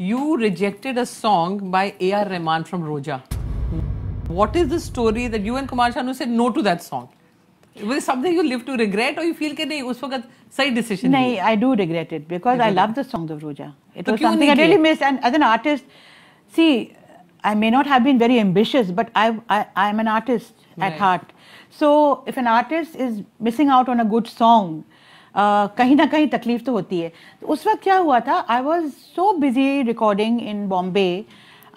You rejected a song by A.R. Rahman from Roja. What is the story that you and Kumar Shanu said no to that song? Was it something you live to regret or you feel that was a side decision No, I do regret it because I love the songs of Roja. It was something I really missed and as an artist see I may not have been very ambitious but I I am an artist at heart. So if an artist is missing out on a good song कहीं ना कहीं तकलीफ तो होती है तो उस वक्त क्या हुआ था I was so busy recording in Bombay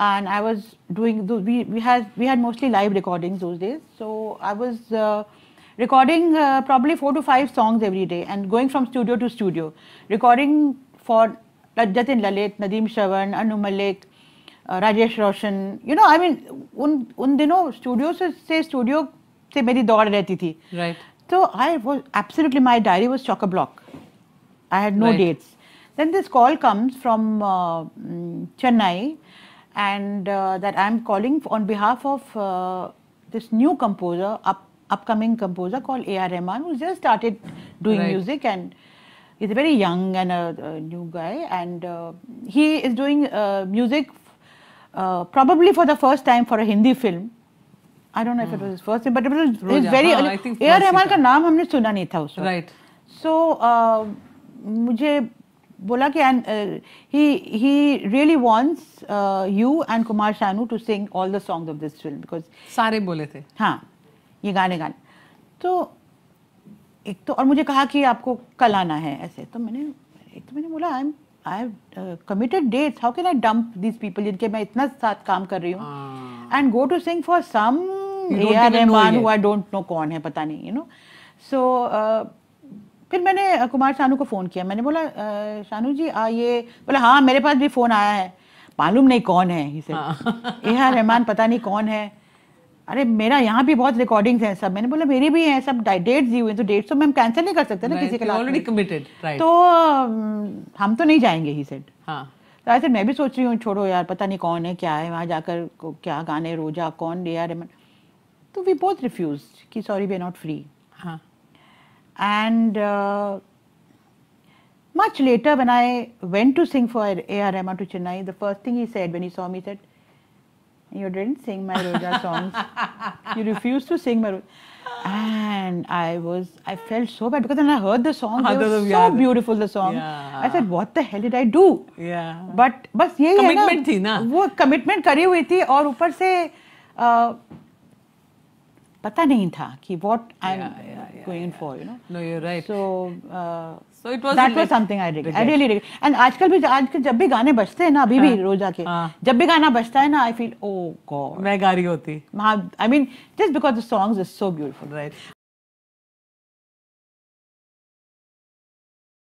and I was doing we had mostly live recording so I was recording probably four two five songs every day and going from studio to studio recording for Jatin Lalit Nadeem Shravan Anu Malik Rajesh Roshan you know I mean उन उन दिनों studio से studio से मेरी दौड़ रहती थी right So I was absolutely, my diary was chock a block. I had no right. dates. Then this call comes from uh, mm, Chennai and uh, that I'm calling on behalf of uh, this new composer, up, upcoming composer called A.R. Rahman, who just started doing right. music and he's a very young and a, a new guy. And uh, he is doing uh, music uh, probably for the first time for a Hindi film I don't know if it was first but it was is very A R Rahman का नाम हमने सुना नहीं था उस वक्त right so uh, मुझे बोला कि and he he really wants you and Kumar Sanu to sing all the songs of this film because सारे बोले थे हाँ ये गाने गाने तो एक तो और मुझे कहा कि आपको कल आना है ऐसे तो मैंने एक तो मैंने बोला I am I have committed dates how can I dump this people जिनके मैं इतना साथ काम कर रही हूँ and go to sing for some कौन है पता नहीं यू नो सो फिर मैंने uh, कुमार शानू को फ़ोन किया मैंने बोला uh, शानू जी आ ये बोला हाँ मेरे पास भी फ़ोन आया है मालूम नहीं कौन है इसे ए रहमान पता नहीं कौन है अरे मेरा यहाँ भी बहुत रिकॉर्डिंग्स हैं सब मैंने बोला मेरी भी हैं सब डेट्स दी हुई तो डेट्स तो मैम कैंसिल नहीं कर सकते ना किसी के ऑलरेडी कमिटेड तो um, हम तो नहीं जाएंगे ही हाँ। सेट तो ऐसे मैं भी सोच रही हूँ छोड़ो यार पता नहीं कौन है क्या है वहाँ जाकर क्या गाने रोजा कौन डे R Rahman we both refused, refuse कि sorry we are not free And uh, Much later, when I went to sing for A.R. Rahman to Chennai, the first thing he said when he saw me, said, you didn't sing my Roja songs. you refused to sing my Roja. And I was, I felt so bad because then I heard the song, it was so beautiful, the song. Yeah. I said, what the hell did I do? Yeah. But but yeah. Commitment ना, थी ना वो commitment करी हुई थी और ऊपर से पता नहीं था कि what I am going for you know no you right so so it was that was something I I really and आजकल भी आजकल जब भी गाने बजते हैं ना अभी भी हाँ, रोजा के हाँ। जब भी गाना बजता है ना आई फील ओ गॉड मैं गा रही होती I mean just because the songs is so beautiful right